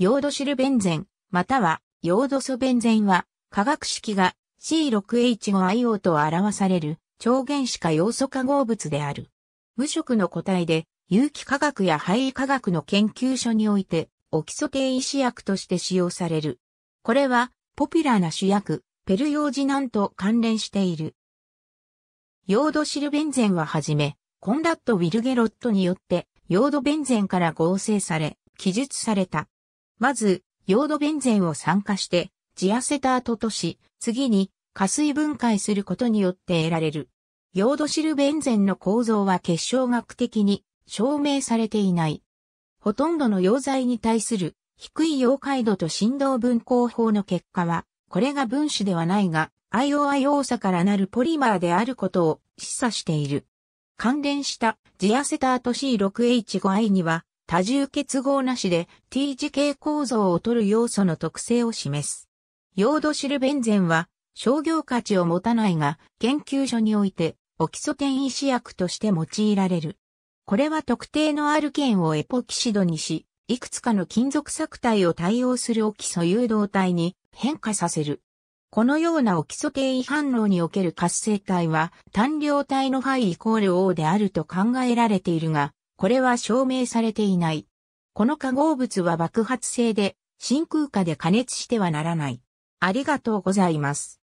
ヨードシルベンゼン、またはヨードソベンゼンは、化学式が C6H5IO と表される超原子化要素化合物である。無色の個体で、有機化学や肺位化学の研究所において、オキソ定位試薬として使用される。これは、ポピュラーな主薬、ペルヨージナンと関連している。ヨードシルベンゼンははじめ、コンラット・ウィルゲロットによって、ヨードベンゼンから合成され、記述された。まず、ヨードベンゼンを酸化して、ジアセタートとし、次に、加水分解することによって得られる。ヨードシルベンゼンの構造は結晶学的に証明されていない。ほとんどの溶剤に対する低い溶解度と振動分光法の結果は、これが分子ではないが、IOI 要素からなるポリマーであることを示唆している。関連したジアセタート C6H5I には、多重結合なしで T 字形構造を取る要素の特性を示す。ヨードシルベンゼンは商業価値を持たないが研究所においてオキソ転移試薬として用いられる。これは特定のアルケンをエポキシドにし、いくつかの金属作体を対応するオキソ誘導体に変化させる。このようなオキソ転移反応における活性体は単量体のファイイコール O であると考えられているが、これは証明されていない。この化合物は爆発性で、真空下で加熱してはならない。ありがとうございます。